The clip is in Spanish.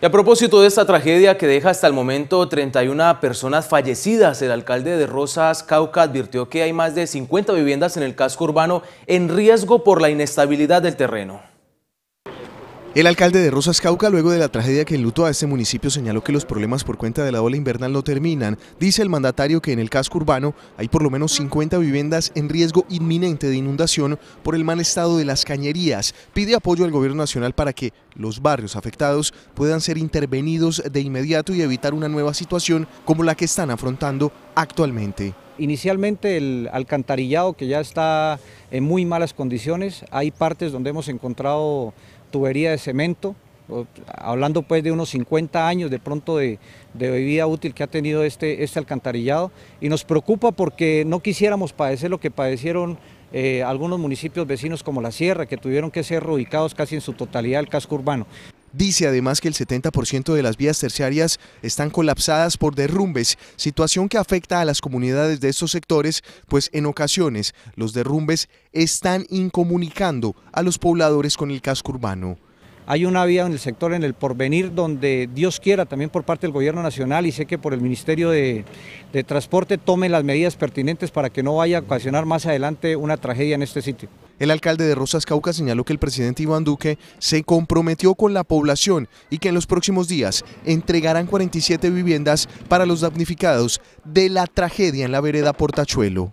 Y a propósito de esta tragedia que deja hasta el momento 31 personas fallecidas, el alcalde de Rosas, Cauca, advirtió que hay más de 50 viviendas en el casco urbano en riesgo por la inestabilidad del terreno. El alcalde de Rosas Cauca, luego de la tragedia que enlutó a este municipio, señaló que los problemas por cuenta de la ola invernal no terminan. Dice el mandatario que en el casco urbano hay por lo menos 50 viviendas en riesgo inminente de inundación por el mal estado de las cañerías. Pide apoyo al gobierno nacional para que los barrios afectados puedan ser intervenidos de inmediato y evitar una nueva situación como la que están afrontando actualmente. Inicialmente el alcantarillado que ya está en muy malas condiciones, hay partes donde hemos encontrado tubería de cemento, hablando pues de unos 50 años de pronto de, de vida útil que ha tenido este, este alcantarillado y nos preocupa porque no quisiéramos padecer lo que padecieron eh, algunos municipios vecinos como La Sierra, que tuvieron que ser reubicados casi en su totalidad el casco urbano. Dice además que el 70% de las vías terciarias están colapsadas por derrumbes, situación que afecta a las comunidades de estos sectores, pues en ocasiones los derrumbes están incomunicando a los pobladores con el casco urbano. Hay una vía en el sector, en el porvenir, donde Dios quiera, también por parte del Gobierno Nacional y sé que por el Ministerio de, Transporte tomen las medidas pertinentes para que no vaya a ocasionar más adelante una tragedia en este sitio. El alcalde de Rosas Cauca señaló que el presidente Iván Duque se comprometió con la población y que en los próximos días entregarán 47 viviendas para los damnificados de la tragedia en la vereda Portachuelo.